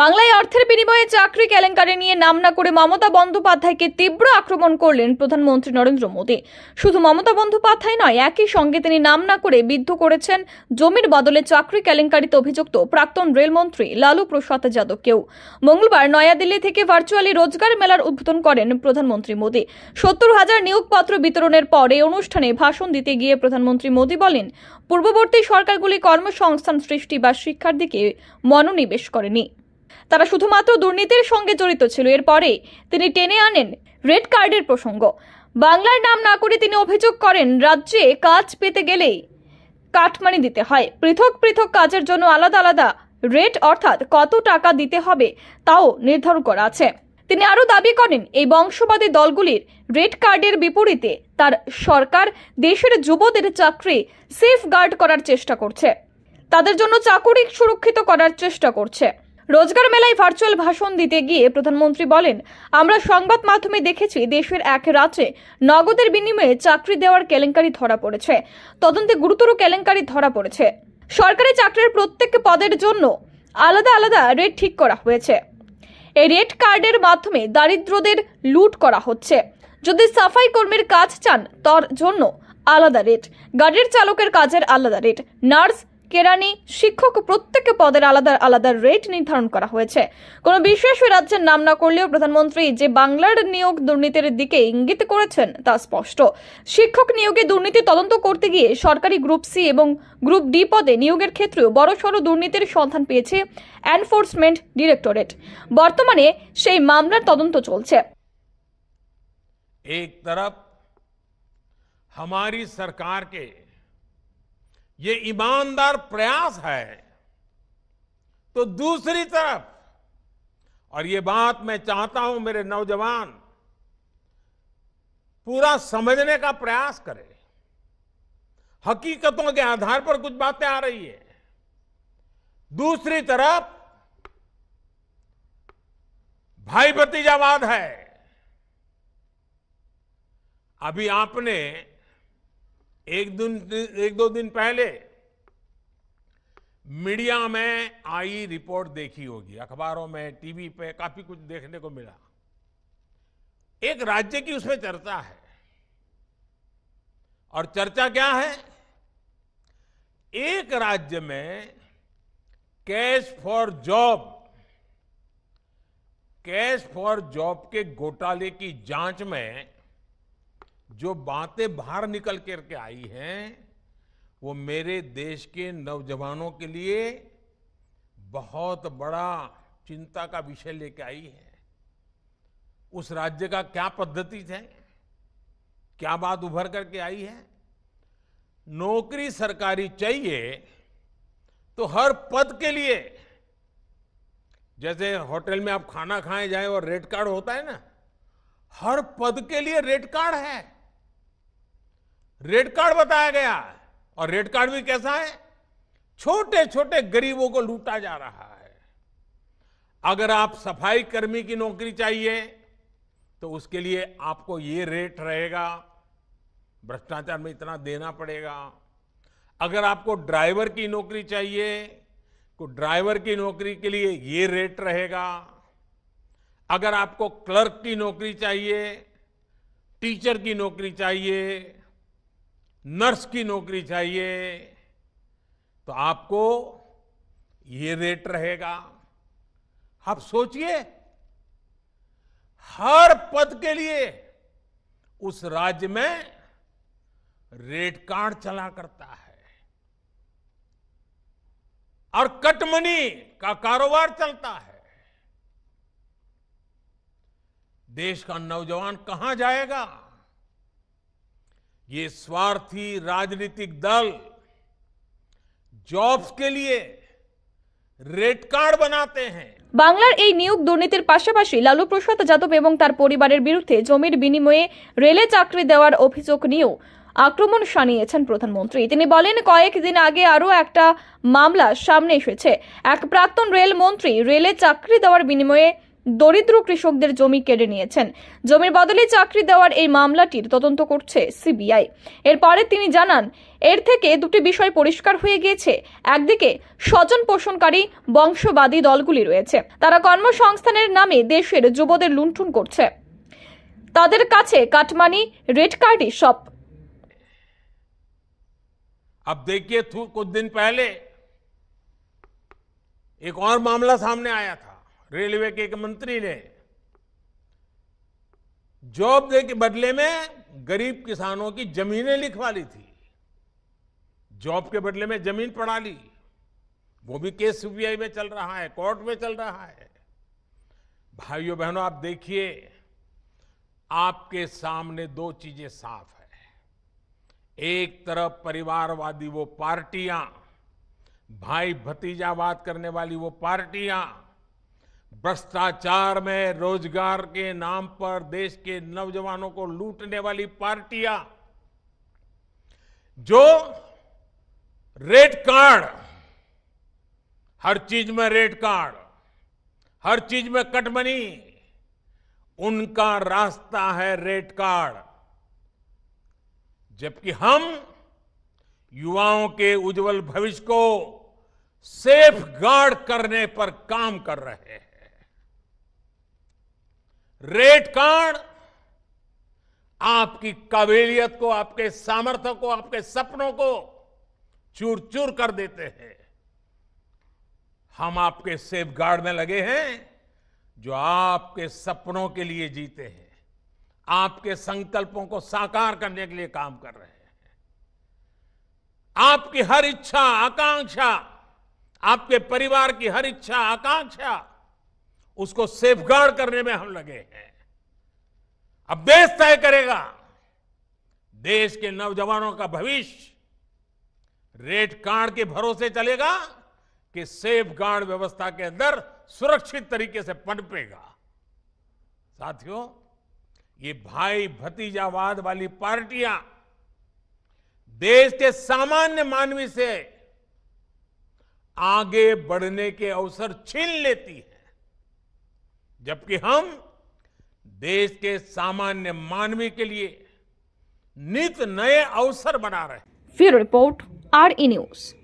বাংলায় অর্থের বিনিময়ে চাকরি কেলেঙ্কারি নিয়ে নাম না করে মমতা বন্দ্যোপাধ্যায়কে তীব্র আক্রমণ করলেন প্রধানমন্ত্রী নরেন্দ্র মোদী শুধু মমতা বন্দ্যোপাধ্যায় নয় একই সঙ্গে তিনি নাম না করে বিদ্ধ করেছেন জমির বদলে চাকরি কেলেঙ্কারিতে অভিযুক্ত প্রাক্তন রেলমন্ত্রী লালু প্রসাদ যাদবকেও মঙ্গলবার নয়াদিল্লি থেকে ভার্চুয়ালি রোজগার মেলার উদ্বোধন করেন প্রধানমন্ত্রী মোদী সত্তর হাজার নিয়োগপত্র বিতরণের পর এই অনুষ্ঠানে ভাষণ দিতে গিয়ে প্রধানমন্ত্রী মোদী বলেন পূর্ববর্তী সরকারগুলি কর্মসংস্থান সৃষ্টি বা শিক্ষার দিকে মনোনিবেশ করেনি তারা শুধুমাত্র দুর্নীতির সঙ্গে জড়িত ছিল এরপরে তিনি টেনে আনেন রেড কার্ডের প্রসঙ্গ বাংলার নাম না করে তিনি অভিযোগ করেন রাজ্যে কাজ পেতে গেলেই কাটমানি দিতে হয় পৃথক পৃথক কাজের জন্য আলাদা আলাদা রেট অর্থাৎ কত টাকা দিতে হবে তাও নির্ধারণ করা আছে তিনি আরও দাবি করেন এই বংশবাদী দলগুলির রেড কার্ডের বিপরীতে তার সরকার দেশের যুবদের চাকরি সেফ গার্ড করার চেষ্টা করছে তাদের জন্য চাকরি সুরক্ষিত করার চেষ্টা করছে রোজগার মেলায় ভার্চুয়াল ভাষণ দিতে গিয়ে প্রধানমন্ত্রী বলেন আমরা সংবাদ মাধ্যমে দেখেছি দেশের এক রাজ্যে নগদের বিনিময়ে চাকরি দেওয়ার কেলেঙ্কারি ধরা পড়েছে তদন্তে গুরুতর কেলেঙ্কারি ধরা পড়েছে সরকারি চাকরির প্রত্যেক পদের জন্য আলাদা আলাদা রেট ঠিক করা হয়েছে এই রেড কার্ডের মাধ্যমে দারিদ্রদের লুট করা হচ্ছে যদি সাফাই কর্মীর কাজ চান তার জন্য আলাদা রেট গাড়ির চালকের কাজের আলাদা রেট নার্স কেরানি শিক্ষক প্রত্যেক পদের আলাদা আলাদা রেট নির্ধারণ করা হয়েছে কোনো বিশেষ রাজ্যের নাম না করলেও প্রধানমন্ত্রী যে বাংলার নিয়োগ দুর্নীতির দিকে ইঙ্গিত করেছেন তা স্পষ্ট শিক্ষক নিয়োগে দুর্নীতি তদন্ত করতে গিয়ে সরকারি গ্রুপ সি এবং গ্রুপ ডি পদে নিয়োগের ক্ষেত্রেও বড়সড় দুর্নীতির সন্ধান পেয়েছে এনফোর্সমেন্ট ডিরেক্টরেট বর্তমানে সেই মামলার তদন্ত চলছে एक ये ईमानदार प्रयास है तो दूसरी तरफ और ये बात मैं चाहता हूं मेरे नौजवान पूरा समझने का प्रयास करें हकीकतों के आधार पर कुछ बातें आ रही है दूसरी तरफ भाई भतीजावाद है अभी आपने एक दिन एक दो दिन पहले मीडिया में आई रिपोर्ट देखी होगी अखबारों में टीवी पे काफी कुछ देखने को मिला एक राज्य की उसमें चर्चा है और चर्चा क्या है एक राज्य में cash for job cash for job के घोटाले की जांच में जो बातें बाहर निकल करके आई हैं वो मेरे देश के नौजवानों के लिए बहुत बड़ा चिंता का विषय लेके आई है उस राज्य का क्या पद्धति है क्या बात उभर करके आई है नौकरी सरकारी चाहिए तो हर पद के लिए जैसे होटल में आप खाना खाए जाए और रेड कार्ड होता है ना हर पद के लिए रेड कार्ड है रेड कार्ड बताया गया है और रेड कार्ड भी कैसा है छोटे छोटे गरीबों को लूटा जा रहा है अगर आप सफाई कर्मी की नौकरी चाहिए तो उसके लिए आपको ये रेट रहेगा भ्रष्टाचार में इतना देना पड़ेगा अगर आपको ड्राइवर की नौकरी चाहिए तो ड्राइवर की नौकरी के लिए ये रेट रहेगा अगर आपको क्लर्क की नौकरी चाहिए टीचर की नौकरी चाहिए नर्स की नौकरी चाहिए तो आपको ये रेट रहेगा आप सोचिए हर पद के लिए उस राज्य में रेट कार्ड चला करता है और कटमनी का कारोबार चलता है देश का नौजवान कहां जाएगा ये स्वार्थी राजनीतिक दल जॉब्स के लिए রেড কার্ড বানাতে বাংলার এই নিয়োগ দুর্নীতির পাশাপাশি লালু প্রসাদ যাদব এবং তার পরিবারের বিরুদ্ধে জমির বিনিময়ে রেলে চাকরি দেওয়ার অভিযোগ নিয়েও আক্রমণ শানিয়েছেন প্রধানমন্ত্রী তিনি বলেন কয়েকদিন আগে আরও একটা মামলা সামনে এসেছে এক প্রাক্তন রেল মন্ত্রী রেলে চাকরি দেওয়ার বিনিময়ে দরিদ্র কৃষকদের জমি কেড়ে নিয়েছেন জমির বদলে চাকরি দেওয়ার এই মামলাটির তদন্ত করছে সিবিআই এরপরে তিনি জানান এর থেকে দুটি বিষয় পরিষ্কার হয়ে গিয়েছে একদিকে স্বজন পোষণকারী বংশবাদী দলগুলি রয়েছে তারা কর্মসংস্থানের নামে দেশের যুবদের লুণ্ঠন করছে তাদের কাছে কাটমানি রেড কার্ডই সব अब देखिए कुछ दिन पहले एक और मामला सामने आया था रेलवे के एक मंत्री ने जॉब दे के बदले में गरीब किसानों की जमीनें लिखवा ली थी जॉब के बदले में जमीन पड़ा ली वो भी केस सीबीआई में चल रहा है कोर्ट में चल रहा है भाइयों बहनों आप देखिए आपके सामने दो चीजें साफ है एक तरफ परिवारवादी वो पार्टियां भाई भतीजावाद करने वाली वो पार्टियां भ्रष्टाचार में रोजगार के नाम पर देश के नौजवानों को लूटने वाली पार्टियां जो रेड कार्ड हर चीज में रेड कार्ड हर चीज में कटमनी उनका रास्ता है रेड कार्ड जबकि हम युवाओं के उज्जवल भविष्य को सेफ गार्ड करने पर काम कर रहे हैं रेड कार्ड आपकी काबिलियत को आपके सामर्थ्य को आपके सपनों को चूर चूर कर देते हैं हम आपके सेफ गार्ड में लगे हैं जो आपके सपनों के लिए जीते हैं आपके संकल्पों को साकार करने के लिए काम कर रहे हैं आपकी हर इच्छा आकांक्षा आपके परिवार की हर इच्छा आकांक्षा उसको सेफगार्ड करने में हम लगे हैं अब देश तय करेगा देश के नौजवानों का भविष्य रेड कार्ड के भरोसे चलेगा कि सेफ गार्ड व्यवस्था के अंदर सुरक्षित तरीके से पनपेगा साथियों ये भाई भतीजावाद वाली पार्टियां देश के सामान्य मानवी से आगे बढ़ने के अवसर छीन लेती है जबकि हम देश के सामान्य मानवी के लिए नित नए अवसर बना रहे हैं फिर रिपोर्ट आर ई न्यूज़